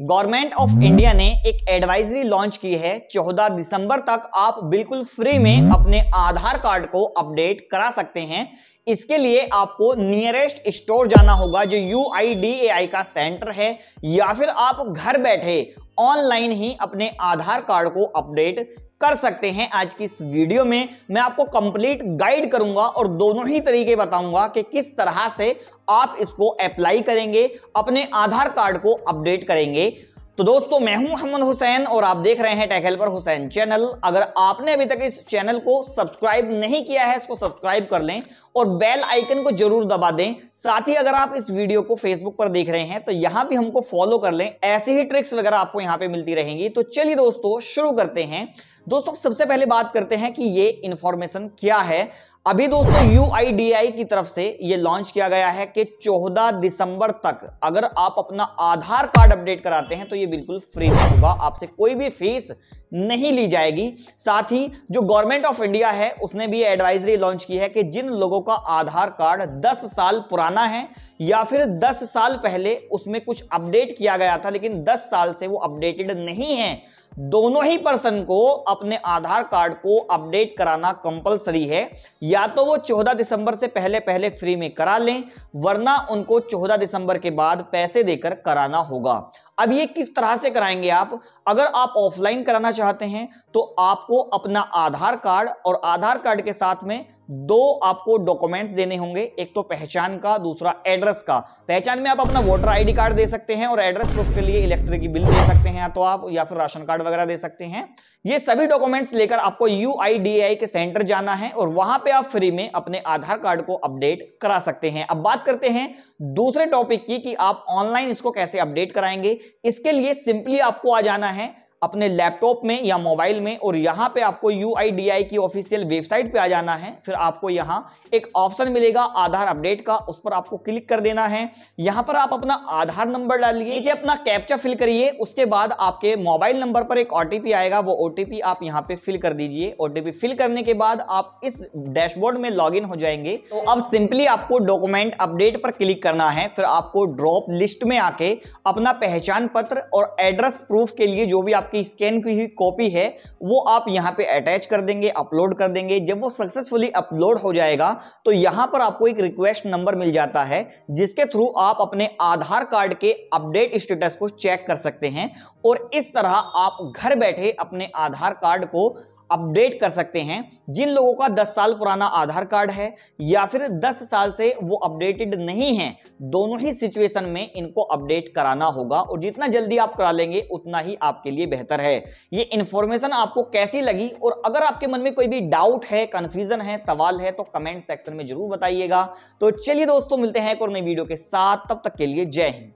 Government of India ने एक advisory launch की है 14 दिसंबर तक आप बिल्कुल फ्री में हम्म। अपने आधार कार्ड को अपडेट करा सकते हैं इसके लिए आपको नियरेस्ट स्टोर जाना होगा जो यू का सेंटर है या फिर आप घर बैठे ऑनलाइन ही अपने आधार कार्ड को अपडेट कर सकते हैं आज की इस वीडियो में मैं आपको कंप्लीट गाइड करूंगा और दोनों ही तरीके बताऊंगा कि किस तरह से आप इसको अप्लाई करेंगे अपने आधार कार्ड को अपडेट करेंगे तो दोस्तों मैं हूं मोहम्मद हुसैन और आप देख रहे हैं टैकल हेल्पर हुसैन चैनल अगर आपने अभी तक इस चैनल को सब्सक्राइब नहीं किया है इसको सब्सक्राइब कर लें और बेल आइकन को जरूर दबा दें साथ ही अगर आप इस वीडियो को फेसबुक पर देख रहे हैं तो यहां भी हमको फॉलो कर लें ऐसी ही ट्रिक्स वगैरह आपको यहां पे मिलती रहेंगी तो चलिए दोस्तों शुरू करते हैं दोस्तों सबसे पहले बात करते हैं कि ये इंफॉर्मेशन क्या है अभी दोस्तों यू की तरफ से ये लॉन्च किया गया है कि 14 दिसंबर तक अगर आप अपना आधार कार्ड अपडेट कराते हैं तो ये बिल्कुल फ्री में होगा आपसे कोई भी फीस नहीं ली जाएगी साथ ही जो गवर्नमेंट ऑफ इंडिया है उसने भी एडवाइजरी लॉन्च की है कि जिन लोगों का आधार कार्ड 10 साल पुराना है या फिर 10 साल पहले उसमें कुछ अपडेट किया गया था लेकिन 10 साल से वो अपडेटेड नहीं है दोनों ही पर्सन को अपने आधार कार्ड को अपडेट कराना कंपलसरी है या तो वो 14 दिसंबर से पहले पहले फ्री में करा लें वरना उनको 14 दिसंबर के बाद पैसे देकर कराना होगा अब ये किस तरह से कराएंगे आप अगर आप ऑफलाइन कराना चाहते हैं तो आपको अपना आधार कार्ड और आधार कार्ड के साथ में दो आपको डॉक्यूमेंट्स देने होंगे एक तो पहचान का दूसरा एड्रेस का पहचान में आप अपना वोटर आईडी कार्ड दे सकते हैं और एड्रेस प्रूफ के लिए इलेक्ट्रिक बिल दे सकते हैं तो आप या फिर राशन कार्ड वगैरह दे सकते हैं ये सभी डॉक्यूमेंट्स लेकर आपको यू के सेंटर जाना है और वहां पर आप फ्री में अपने आधार कार्ड को अपडेट करा सकते हैं अब बात करते हैं दूसरे टॉपिक की कि आप ऑनलाइन इसको कैसे अपडेट कराएंगे इसके लिए सिंपली आपको आ जाना है अपने लैपटॉप में या मोबाइल में और यहाँ पे आपको यू की ऑफिशियल वेबसाइट पे आ जाना है फिर आपको यहाँ एक ऑप्शन मिलेगा आधार अपडेट का उस पर आपको क्लिक कर देना है यहाँ पर आप अपना आधार नंबर डालिए नीचे अपना कैप्चा फिल करिए उसके बाद आपके मोबाइल नंबर पर एक ओ आएगा वो ओटीपी आप यहाँ पे फिल कर दीजिए ओ फिल करने के बाद आप इस डैशबोर्ड में लॉग हो जाएंगे तो अब सिंपली आपको डॉक्यूमेंट अपडेट पर क्लिक करना है फिर आपको ड्रॉप लिस्ट में आके अपना पहचान पत्र और एड्रेस प्रूफ के लिए जो भी आप आपकी स्कैन की हुई कॉपी है वो आप यहाँ पे अटैच कर देंगे अपलोड कर देंगे जब वो सक्सेसफुली अपलोड हो जाएगा तो यहाँ पर आपको एक रिक्वेस्ट नंबर मिल जाता है जिसके थ्रू आप अपने आधार कार्ड के अपडेट स्टेटस को चेक कर सकते हैं और इस तरह आप घर बैठे अपने आधार कार्ड को अपडेट कर सकते हैं जिन लोगों का 10 साल पुराना आधार कार्ड है या फिर 10 साल से वो अपडेटेड नहीं है दोनों ही सिचुएशन में इनको अपडेट कराना होगा और जितना जल्दी आप करा लेंगे उतना ही आपके लिए बेहतर है ये इन्फॉर्मेशन आपको कैसी लगी और अगर आपके मन में कोई भी डाउट है कन्फ्यूजन है सवाल है तो कमेंट सेक्शन में जरूर बताइएगा तो चलिए दोस्तों मिलते हैं एक और नई वीडियो के साथ तब तक के लिए जय हिंद